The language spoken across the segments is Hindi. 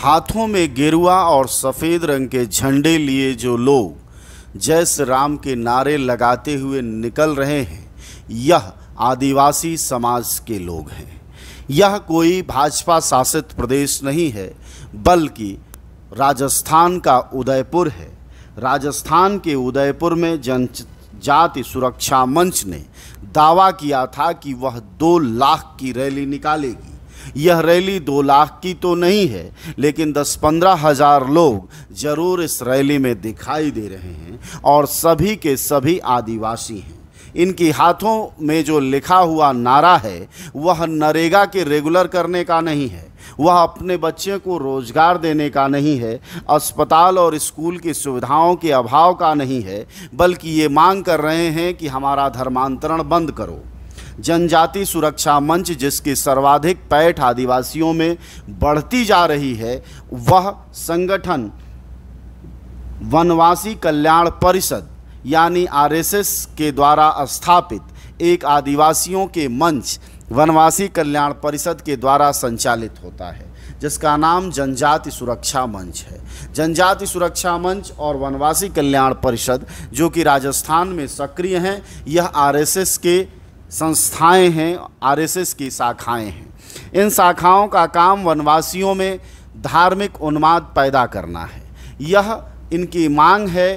हाथों में गेरुआ और सफ़ेद रंग के झंडे लिए जो लोग जय श्री राम के नारे लगाते हुए निकल रहे हैं यह आदिवासी समाज के लोग हैं यह कोई भाजपा शासित प्रदेश नहीं है बल्कि राजस्थान का उदयपुर है राजस्थान के उदयपुर में जन जाति सुरक्षा मंच ने दावा किया था कि वह दो लाख की रैली निकालेगी यह रैली दो लाख की तो नहीं है लेकिन दस पंद्रह हजार लोग जरूर इस रैली में दिखाई दे रहे हैं और सभी के सभी आदिवासी हैं इनकी हाथों में जो लिखा हुआ नारा है वह नरेगा के रेगुलर करने का नहीं है वह अपने बच्चे को रोजगार देने का नहीं है अस्पताल और स्कूल की सुविधाओं के अभाव का नहीं है बल्कि ये मांग कर रहे हैं कि हमारा धर्मांतरण बंद करो जनजाति सुरक्षा मंच जिसकी सर्वाधिक पैठ आदिवासियों में बढ़ती जा रही है वह संगठन वनवासी कल्याण परिषद यानी आरएसएस के द्वारा स्थापित एक आदिवासियों के मंच वनवासी कल्याण परिषद के द्वारा संचालित होता है जिसका नाम जनजाति सुरक्षा मंच है जनजाति सुरक्षा मंच और वनवासी कल्याण परिषद जो कि राजस्थान में सक्रिय हैं यह आरएसएस के संस्थाएं हैं आरएसएस की शाखाएं हैं इन शाखाओं का काम वनवासियों में धार्मिक उन्माद पैदा करना है यह इनकी मांग है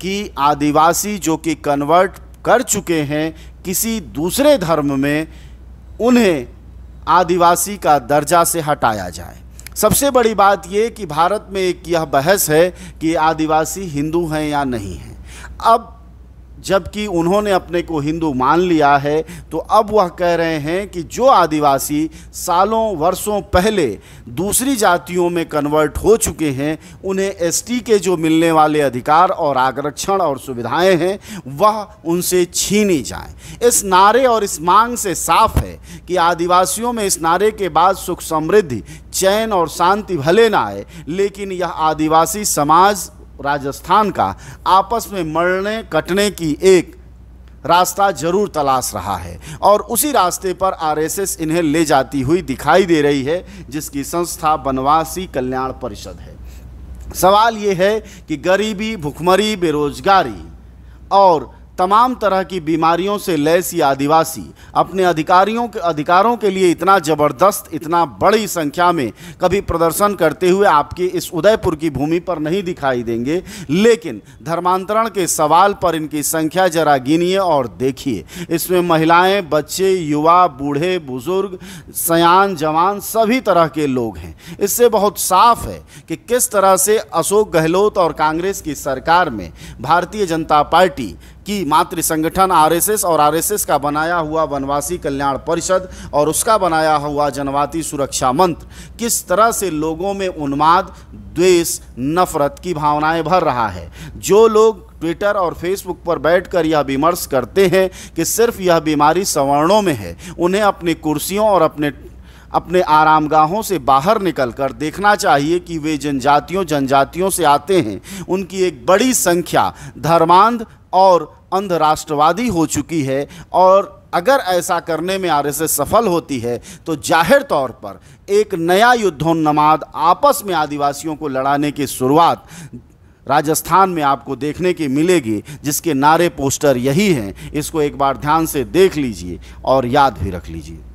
कि आदिवासी जो कि कन्वर्ट कर चुके हैं किसी दूसरे धर्म में उन्हें आदिवासी का दर्जा से हटाया जाए सबसे बड़ी बात ये कि भारत में एक यह बहस है कि आदिवासी हिंदू हैं या नहीं हैं अब जबकि उन्होंने अपने को हिंदू मान लिया है तो अब वह कह रहे हैं कि जो आदिवासी सालों वर्षों पहले दूसरी जातियों में कन्वर्ट हो चुके हैं उन्हें एसटी के जो मिलने वाले अधिकार और आरक्षण और सुविधाएं हैं वह उनसे छीनी जाएं। इस नारे और इस मांग से साफ है कि आदिवासियों में इस नारे के बाद सुख समृद्धि चैन और शांति भले ना आए लेकिन यह आदिवासी समाज राजस्थान का आपस में मरने कटने की एक रास्ता जरूर तलाश रहा है और उसी रास्ते पर आरएसएस इन्हें ले जाती हुई दिखाई दे रही है जिसकी संस्था बनवासी कल्याण परिषद है सवाल ये है कि गरीबी भुखमरी बेरोजगारी और तमाम तरह की बीमारियों से लैस ये आदिवासी अपने अधिकारियों के अधिकारों के लिए इतना ज़बरदस्त इतना बड़ी संख्या में कभी प्रदर्शन करते हुए आपके इस उदयपुर की भूमि पर नहीं दिखाई देंगे लेकिन धर्मांतरण के सवाल पर इनकी संख्या जरा गिनिए और देखिए इसमें महिलाएं बच्चे युवा बूढ़े बुजुर्ग सयान जवान सभी तरह के लोग हैं इससे बहुत साफ है कि किस तरह से अशोक गहलोत और कांग्रेस की सरकार में भारतीय जनता पार्टी कि मातृ संगठन आरएसएस और आरएसएस का बनाया हुआ वनवासी कल्याण परिषद और उसका बनाया हुआ जनवाती सुरक्षा मंत्र किस तरह से लोगों में उन्माद द्वेष नफरत की भावनाएं भर रहा है जो लोग ट्विटर और फेसबुक पर बैठकर यह विमर्श करते हैं कि सिर्फ यह बीमारी सवर्णों में है उन्हें अपनी कुर्सियों और अपने अपने आरामगाहों से बाहर निकलकर देखना चाहिए कि वे जनजातियों जनजातियों से आते हैं उनकी एक बड़ी संख्या धर्मांध और अंधराष्ट्रवादी हो चुकी है और अगर ऐसा करने में आरएसएस सफल होती है तो जाहिर तौर पर एक नया युद्धोन्नमाद आपस में आदिवासियों को लड़ाने की शुरुआत राजस्थान में आपको देखने की मिलेगी जिसके नारे पोस्टर यही हैं इसको एक बार ध्यान से देख लीजिए और याद भी रख लीजिए